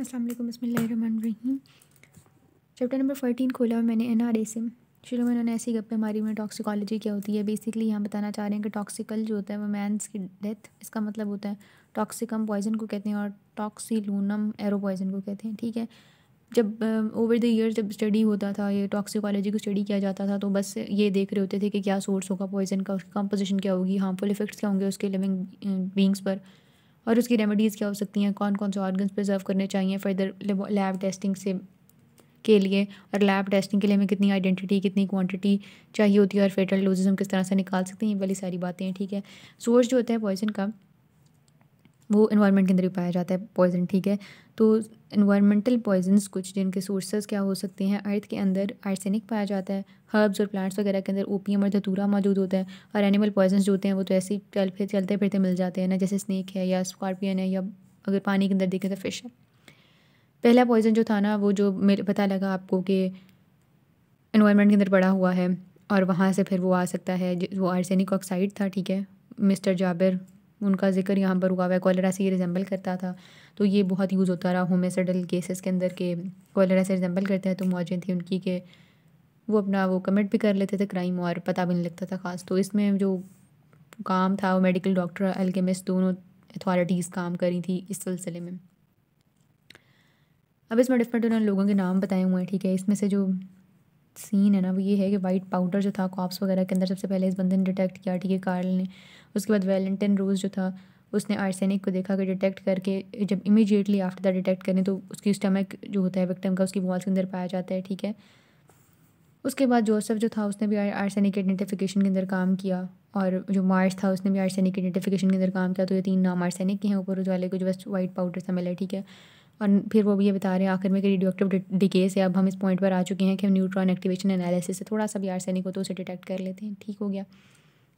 असलम बसमीम chapter number fourteen खोला और मैंने एन आर ए से शुरू में उन्होंने ऐसी गप्पे मारी में टॉक्सिकोलॉजी क्या होती है बेसिकली यहाँ बताना चाह रहे हैं कि टॉक्सिकल जो होता है वो मैंस की डेथ इसका मतलब होता है टॉक्सिकम पॉइजन को कहते हैं और टॉक्सीलूनम एरो पॉइजन को कहते हैं ठीक है जब ओवर द ईयर जब स्टडी होता था ये टॉक्सिकोलॉजी को स्टडी किया जाता था तो बस ये देख रहे होते थे कि क्या सोर्स होगा पॉइजन का उसकी कंपोजिशन क्या होगी हार्मफुल इफेक्ट्स क्या होंगे उसके लिविंग बींग्स uh, पर और उसकी रेमेडीज़ क्या हो सकती हैं कौन कौन से ऑर्गन्स प्रिजर्व करने चाहिए फर्दर लैब टेस्टिंग से के लिए और लैब टेस्टिंग के लिए हमें कितनी आइडेंटिटी कितनी क्वांटिटी चाहिए होती है और फेटल डोजेज हम किस तरह से निकाल सकते हैं ये वाली सारी बातें हैं ठीक है सोर्स जो होता है पॉइजन का वो इन्वायरमेंट के अंदर ही पाया जाता है पॉइजन ठीक है तो इन्वायरमेंटल पॉइजन्स कुछ जिनके सोर्सेज क्या हो सकते हैं अर्थ के अंदर आर्सेनिक पाया जाता है हर्ब्स और प्लांट्स वगैरह के अंदर ओपीएम और धतूरा मौजूद होता है और एनिमल पॉइजन जो होते हैं वो तो ऐसे ही चल फिर चलते फिरते मिल जाते हैं ना जैसे स्नैक है या स्कॉर्पियन है या अगर पानी के अंदर देखें तो फिश है पहला पॉइजन जो था ना वो जो मेरे पता लगा आपको कि इन्वायरमेंट के अंदर पड़ा हुआ है और वहाँ से फिर वो आ सकता है वो आर्सेनिक ऑक्साइड था ठीक है मिस्टर जाबिर उनका जिक्र यहाँ पर हुआ हुआ है कॉलरा से ये रिजेंबल करता था तो ये बहुत यूज़ होता रहा होमेसडल केसेस के अंदर के कॉलरा से रिजेंबल करते हैं तो मौजें थी उनकी के वो अपना वो कमिट भी कर लेते थे क्राइम और पता भी नहीं लगता था ख़ास तो इसमें जो काम था वो मेडिकल डॉक्टर अल्केमिस्ट दोनों अथॉरिटीज़ काम करी थी इस सिलसिले में अब इसमें डिफरेंट उन्होंने लोगों के नाम बताए हुए हैं ठीक है इसमें से जो सीन है ना वो ये है कि वाइट पाउडर जो था कॉप्स वगैरह के अंदर सबसे पहले इस बंदे ने डिटेक्ट किया ठीक है कार्ल ने उसके बाद वैलेंटाइन रोज जो था उसने आर्सेनिक को देखा कि डिटेक्ट करके जब इमीडिएटली आफ्टर दैट डिटेक्ट करें तो उसकी स्टमक जो होता है विक्टम का उसकी वॉल्स के अंदर पाया जाता है ठीक है उसके बाद जोसेफ जो था उसने भी आर्सेनिक आइडेंटिफिकेशन के अंदर काम किया और जो मार्स था उसने भी आर्सेनिक के आइडेंटिफिकेशन के अंदर काम किया तो ये तीन नाम आर्सेनिक के हैं ऊपर उस वाले को जो बस वाइट पाउडर सा मिला है ठीक है और फिर वो भी ये बता रहे हैं आखिर में कि रेडियो एक्टिव डिके से अब हम इस पॉइंट पर आ चुके हैं कि हम न्यूट्रॉन एक्टिवेशन एनालिसिस से थोड़ा सा भी आर्सेनिक हो तो उसे डिटेक्ट कर लेते हैं ठीक हो गया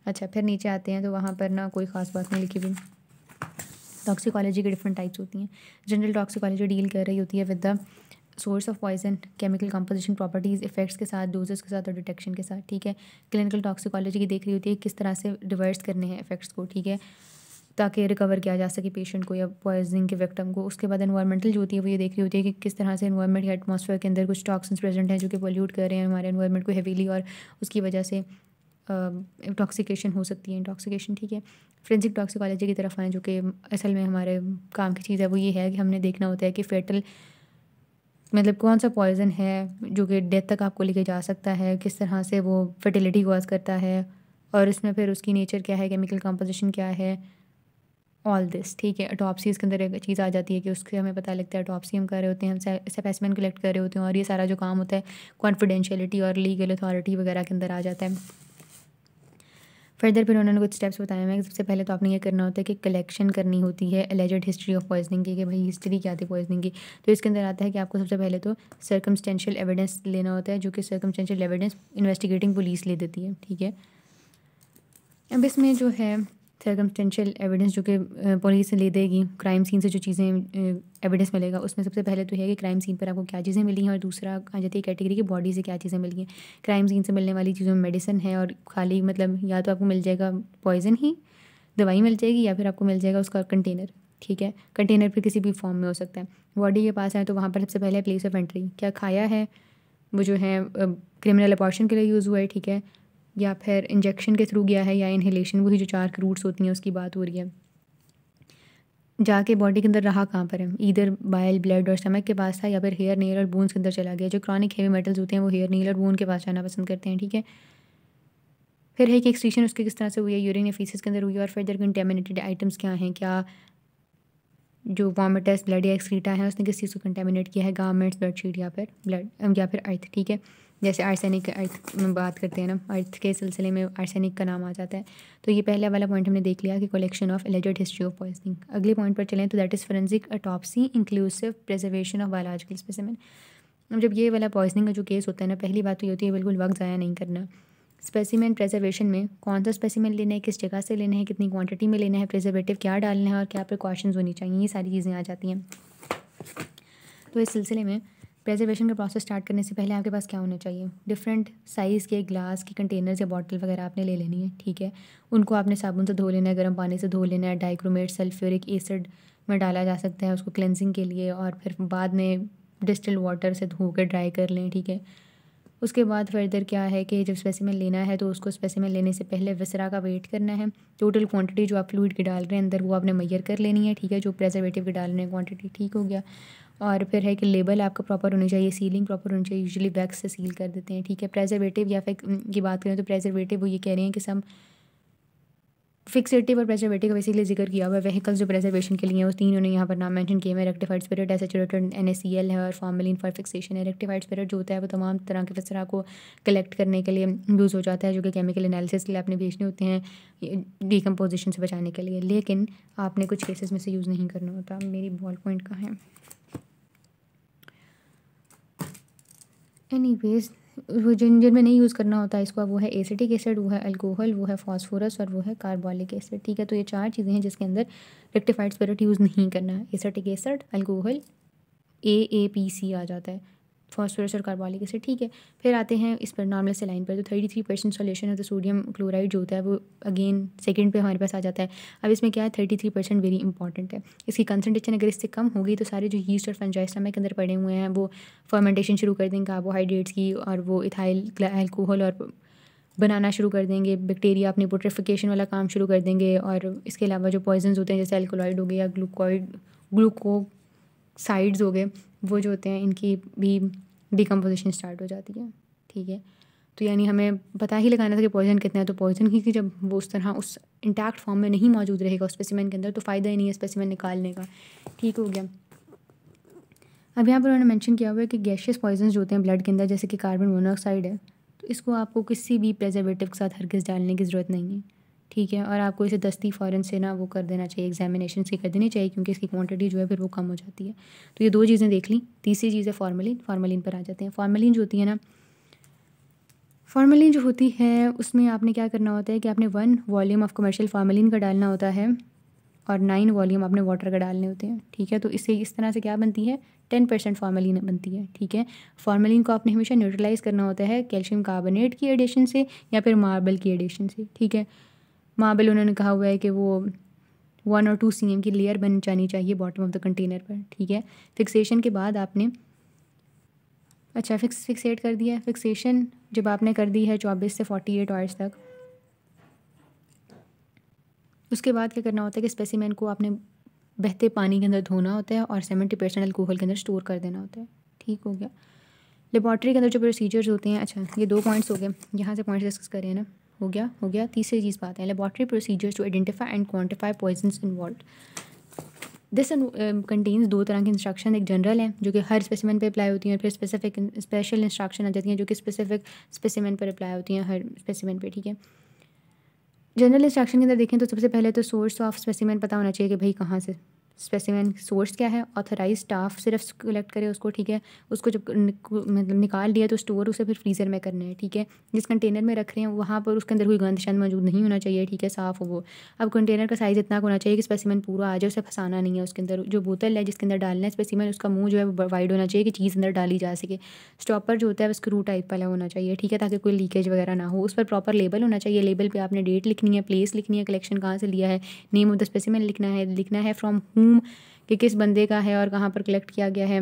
अच्छा फिर नीचे आते हैं तो वहाँ पर ना कोई ख़ास बात नहीं लिखी हुई टॉक्सिकोलॉजी की डिफरेंट टाइप्स होती हैं जनरल टॉक्सिकोलॉजी डील कर रही होती है with the source of poison chemical composition properties effects के साथ डोजेस के साथ और डिटेक्शन के साथ ठीक है क्लिनिकल टॉक्सिकोलॉजी की देख रही होती है किस तरह से डिवर्स करने हैं इफेक्ट्स को ठीक है ताकि रिकवर किया जा सके पेशेंट को या पॉइजनिंग के विक्टम को उसके बाद इन्वायरमेंटल जो होती है वो ये देख रही होती है कि किस तरह से इन्वायरमेंट या एटमोसफेयर के अंदर कुछ टॉक्सिन्स प्रेजेंट हैं जो कि पोल्यूट कर रहे हैं हमारे इन्वायरमेंट को हेवीली और उसकी वजह से इंटॉक्सिकेशन हो सकती है इंटॉक्सिकेशन ठीक है फ्रेंसिक टॉक्सिकोलॉजी की तरफ आएँ जो कि असल में हमारे काम की चीज़ है वो ये है कि हमने देखना होता है कि फेटल मतलब कौन सा पॉइजन है जो कि डेथ तक आपको लेके जा सकता है किस तरह से वो फर्टिलिटी कॉज करता है और इसमें फिर उसकी नेचर क्या है केमिकल कंपोजिशन क्या है ऑल दिस ठीक है अटॉपसीज़ के अंदर एक चीज़ आ जाती है कि उसके हमें पता लगता है अटॉपसी हम कर रहे होते हैं हम स्पेसिमेंट कलेक्ट कर रहे होते हैं और ये सारा जो काम होता है कॉन्फिडेंशियलिटी और लीगल अथॉरिटी वगैरह के अंदर आ जाता है फर्दर फिर उन्होंने कुछ स्टेप्स बताए हैं सबसे पहले तो आपने ये करना होता है कि कलेक्शन करनी होती है एलेजड हिस्ट्री ऑफ पॉइजनिंग की कि भाई हिस्ट्री क्या थी पॉइजनिंग की तो इसके अंदर आता है कि आपको सबसे पहले तो सर्कमस्टेंशियल एविडेंस लेना होता है जो कि सर्कमस्टेंशियल एविडेंस इन्वेस्टिगेटिंग पुलिस ले देती है ठीक है अब इसमें जो है सर्कमस्टेंशियल एविडेंस जो कि पुलिस ले देगी क्राइम सीन से जो चीज़ें एविडेंस मिलेगा उसमें सबसे पहले तो है कि क्राइम सीन पर आपको क्या चीज़ें मिली हैं और दूसरा आ जाती है कैटेगरी की बॉडी से क्या चीज़ें मिली हैं क्राइम सीन से मिलने वाली चीज़ों में मेडिसिन है और खाली मतलब या तो आपको मिल जाएगा पॉइजन ही दवाई मिल जाएगी या फिर आपको मिल जाएगा उसका कंटेनर ठीक है कंटेनर फिर किसी भी फॉर्म में हो सकता है बॉडी के पास आए तो वहाँ पर सबसे पहले प्लेस ऑफ एंट्री क्या खाया है वो जो है क्रिमिनल अपॉर्शन के लिए यूज़ हुआ है ठीक है या फिर इंजेक्शन के थ्रू गया है या इनहेलेशन वही जो चार रूट्स होती हैं उसकी बात हो रही है जाके बॉडी के अंदर रहा कहाँ पर है इधर बाइल ब्लड और स्टमक के पास था या फिर हेयर नेल और बोन्स के अंदर चला गया जो क्रॉनिक हेवी मेटल्स होते हैं वो हेयर नेल और बोन के पास जाना पसंद करते हैं ठीक है फिर है कि एक्सट्रीशन उसके किस तरह से हुई है यूरिन या फीसिस के अंदर हुई है और फर्दर कंटेमिनेटेड आइटम्स क्या हैं क्या जो वामिटस ब्लड या एक्सक्रीटा है उसने किस चीज़ को कंटेमिनेट किया है गारमेंट्स ब्लड शीट या फिर ब्लड या फिर अर्थ ठीक है जैसे आर्सेनिक अर्थ में बात करते हैं ना अर्थ के सिलसिले में आर्सेनिक का नाम आ जाता है तो ये पहला वाला पॉइंट हमने देख लिया कि collection of alleged history of poisoning अगले पॉइंट पर चलें तो that is forensic autopsy inclusive preservation of biological specimen अब जब ये वाला पॉइजनिंग का जो केस होता है ना पहली बात तो ये होती है बिल्कुल वक्त ज़ाया नहीं करना स्पेसिमेंट प्रिजर्वेशन में कौन सा स्पेसिमेंट लेना है किस जगह से लेना है कितनी क्वांटिटी में लेना है प्रिजर्वेटिव क्या डालना है और क्या प्रिकॉशंस होनी चाहिए ये सारी चीज़ें आ जाती हैं तो इस सिलसिले में प्रेजर्वेशन का प्रोसेस स्टार्ट करने से पहले आपके पास क्या होना चाहिए डिफरेंट साइज़ के ग्लास के कंटेनर्स या बॉटल वगैरह आपने ले लेनी है ठीक है उनको आपने साबुन से धो लेना है गर्म पानी से धो लेना है डाइक्रोमेट सल्फ्यूरिक एसिड में डाला जा सकता है उसको क्लेंजिंग के लिए और फिर बाद में डिस्टल वाटर से धो कर ड्राई कर लें ठीक है उसके बाद फर्दर क्या है कि जब स्पेसिमन लेना है तो उसको स्पेसिमन लेने से पहले विसरा का वेट करना है टोटल क्वांटिटी जो आप फ्लूड की डाल रहे हैं अंदर वो आपने मैयर कर लेनी है ठीक है जो प्रेजर्वेटिव की डाल रहे हैं क्वांटिटी ठीक हो गया और फिर है कि लेबल आपका प्रॉपर होना चाहिए सीलिंग प्रॉपर होनी चाहिए यूजली वैक्स से सील कर देते हैं ठीक है प्रेजर्वेटिव या फिर की बात करें तो प्रेजर्वेटिव वो ये कह रहे हैं कि सम फिक्सिटिव और प्रेजर्वेटिव का बेसिकली जिक्र किया हुआ वहीकल जो प्रेजर्वेशन के लिए हैं वो तीन उन्होंने यहाँ पर नाम मैंशन किए हैं rectified spirit saturated N S है और फॉर्मलिन फॉर फिक्सेशन है रेक्टिफाइड स्पिरट जो होता है वो तमाम तरह के फसरा को कलेक्ट करने के लिए यूज़ हो जाता है जो कि केमिकल एनालिसिस के लिए आपने भेजने होते हैं डिकम्पोजिशन से बचाने के लिए लेकिन आपने कुछ केसेस में से यूज़ नहीं करना होता मेरी बॉल पॉइंट का है वेज वो जिन जिन में नहीं यूज़ करना होता है इसको वो है एसिटिक एसिड वो है अल्कोहल वो है फॉस्फोरस और वो है कार्बोलिक एसिड ठीक है तो ये चार चीज़ें हैं जिसके अंदर रेक्टिफाइड स्पिरिट यूज़ नहीं करना है acetic acid alcohol A A P C आ जाता है फॉस्फोरस और कार्बोलिक एसिड ठीक है फिर आते हैं इस पर नॉर्मल से लाइन पर तो thirty three percent solution of तो सोडियम क्लोराइड जो होता है वो अगेन सेकेंड पे हमारे पास आ जाता है अब इसमें क्या है thirty three percent very important है इसकी कंसनट्रेशन अगर इससे कम होगी तो सारे जो यीस्ट और फंजाई के अंदर पड़े हुए हैं वो फर्मेंटेशन शुरू कर देंगे कार्बोहाइड्रेट्स की और वो इथाइल एल्कोहल और बनाना शुरू कर देंगे बैक्टीरिया अपनी पोट्रिफिकेशन वाला काम शुरू कर देंगे और इसके अलावा जो पॉइजन होते हैं जैसे एल्कोलॉइड हो गया ग्लूकोइड ग्लूको साइड्स हो गए वो जो होते हैं इनकी भी डिकम्पोजिशन स्टार्ट हो जाती है ठीक है तो यानी हमें पता ही लगाना था कि पॉइजन कितना है तो पॉइजन की जब वो उस तरह उस इंटैक्ट फॉर्म में नहीं मौजूद रहेगा स्पेसिमन के अंदर तो फ़ायदा ही नहीं है स्पेसिमन निकालने का ठीक हो गया अब यहाँ पर उन्होंने मैंशन किया हुआ है कि गैशियस पॉइजन जो होते हैं ब्लड के अंदर जैसे कि कार्बन मोनोऑक्साइड है तो इसको आपको किसी भी प्रेजर्वेटिव के साथ हरगिज़ डालने की ज़रूरत नहीं है ठीक है और आपको इसे दस्ती फ़ौरन से ना वो कर देना चाहिए एग्जामिनेशन से कर देनी चाहिए क्योंकि इसकी क्वांटिटी जो है फिर वो कम हो जाती है तो ये दो चीज़ें देख ली तीसरी चीज़ है फॉर्मलिन फॉर्मलिन पर आ जाते हैं फॉर्मलिन जो होती है ना फॉर्मलिन जो होती है उसमें आपने क्या करना होता है कि आपने one volume of commercial formalin का डालना होता है और नाइन वॉल्यूम आपने वाटर का डालने होते हैं ठीक है तो इससे इस तरह से क्या बनती है टेन परसेंट फॉर्मेलिन बनती है ठीक है फार्मलिन को आपने हमेशा न्यूट्रलाइज करना होता है कैल्शियम कार्बोनेट की एडिशन से या फिर मार्बल की एडिशन से ठीक है माबल उन्होंने कहा हुआ है कि वो वन और टू सी की लेयर बन जानी चाहिए बॉटम ऑफ द कंटेनर पर ठीक है फिक्सेशन के बाद आपने अच्छा फिक्स फिक्सेट कर दिया है फिक्सेशन जब आपने कर दी है चौबीस से फोर्टी एट आवर्स तक उसके बाद क्या करना होता है कि स्पेसिमेन को आपने बहते पानी के अंदर धोना होता है और सेवेंटी परसेंट अल्कोहल के अंदर स्टोर कर देना होता है ठीक हो गया लेबॉर्ट्री के अंदर जो प्रोसीजर्स होते हैं अच्छा ये दो पॉइंट्स हो गए यहाँ से पॉइंट्स डिस्कस करें ना हो गया हो गया तीसरी चीज़ बात है laboratory procedures to identify and quantify poison involve this contains दो तरह के इंस्ट्रक्शन एक जनरल है जो कि हर स्पेसिमेंट पर अप्लाई होती हैं फिर स्पेसिफिक स्पेशल इंस्ट्रक्शन आ जाती हैं जो कि स्पेसिफिक स्पेसिमेंट पर अप्लाई होती हैं हर स्पेसिमेंट पर ठीक है जनरल इंस्ट्रक्शन के अंदर देखें तो सबसे पहले तो सोर्स ऑफ स्पेसिमेंट पता होना चाहिए कि भाई कहाँ से स्पेसिमैन सोर्स क्या है ऑथराइज स्टाफ सिर्फ कलेक्ट करे उसको ठीक है उसको जब मतलब निकाल दिया तो स्टोर उसे फिर फ्रीज़र में करना है ठीक है जिस कंटेनर में रख रहे हैं वहाँ पर उसके अंदर कोई गंद शंद मौजूद नहीं होना चाहिए ठीक है साफ़ हो वो अब कंटेनर का साइज़ इतना होना चाहिए कि स्पेसिमैन पूरा आ जाए उसे फंसाना नहीं है उसके अंदर जो बोतल है जिसके अंदर डालना है स्पेसिमैन उसका मुँह जो है वो वाइड होना चाहिए कि चीज़ अंदर डाली जा सके स्टॉपर जो होता है उसका रू टाइप वाला होना चाहिए ठीक है ताकि कोई लीकेज वगैरह ना हो उस पर प्रॉपर लेबल होना चाहिए लेबल पर आपने डेट लिखनी है प्लेस लिखनी है कलेक्शन कहाँ से लिया है नेम ऑफ द स्पेसिमैन लिखना है लिखना है फ्रॉम हूँ whom कि किस बंदे का है और कहाँ पर कलेक्ट किया गया है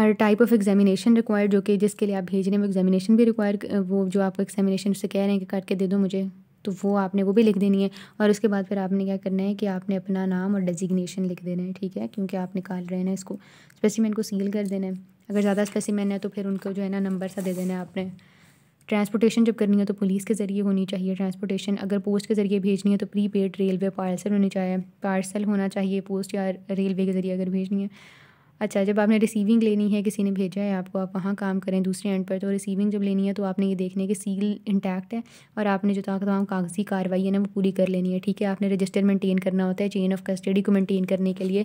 और टाइप ऑफ एग्जामिनेशन रिक्वायर्ड जो कि जिसके लिए आप भेज रहे हैं वो एग्जामिनेशन भी रिक्वायर वो जो आपको एग्जामिनेशन से कह रहे हैं कि करके दे दो मुझे तो वो आपने वो भी लिख देनी है और उसके बाद फिर आपने क्या करना है कि आपने अपना नाम और डेजिग्नेशन लिख देना है ठीक है क्योंकि आप निकाल रहे हैं इसको स्पेसीमैन को सील कर देना है अगर ज़्यादा स्पेसीमैन है तो फिर उनको जो है ना नंबर सा दे देना है आपने ट्रांसपोर्टेशन जब करनी हो तो पुलिस के ज़रिए होनी चाहिए ट्रांसपोर्टेशन अगर पोस्ट के ज़रिए भेजनी है तो प्री पेड रेलवे पार्सल होनी चाहिए पार्सल होना चाहिए पोस्ट या रेलवे के ज़रिए अगर भेजनी है अच्छा जब आपने रिसीविंग लेनी है किसी ने भेजा है आपको आप वहाँ काम करें दूसरे एंड पर तो रिसीविंग जब लेनी है तो आपने ये देखना है कि सील इंटैक्ट है और आपने जो तमाम कागजी कार्रवाई है ना वो पूरी कर लेनी है ठीक है आपने रजिस्टर मेंटेन करना होता है चेन ऑफ कस्टडी को मेंटेन करने के लिए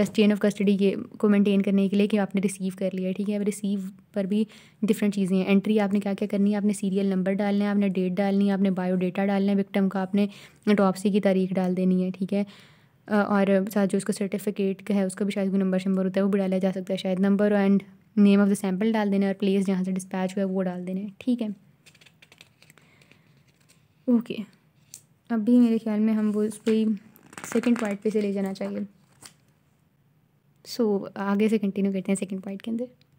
चेन ऑफ कस्टडी ये को मेंटेन करने के लिए कि आपने रिसीव कर लिया है ठीक है अब रिसीव पर भी डिफरेंट चीज़ें हैं एंट्री आपने क्या क्या करनी है आपने सीरियल नंबर डालना है आपने डेट डालनी है आपने बायोडेटा डालना है विक्टम का आपने डॉपसी की तारीख डाल देनी है ठीक है और साथ जो उसका सर्टिफिकेट का है उसका भी शायद कोई नंबर शंबर होता है वो भी डाला जा सकता है शायद number and name of the sample डाल देना और प्लेस जहाँ से डिस्पैच हुआ है वो डाल देना ठीक है ओके अभी मेरे ख्याल में हम वो उस पर सेकेंड पॉइंट पे से ले जाना चाहिए सो so, आगे से कंटिन्यू करते हैं सेकेंड पॉइंट के अंदर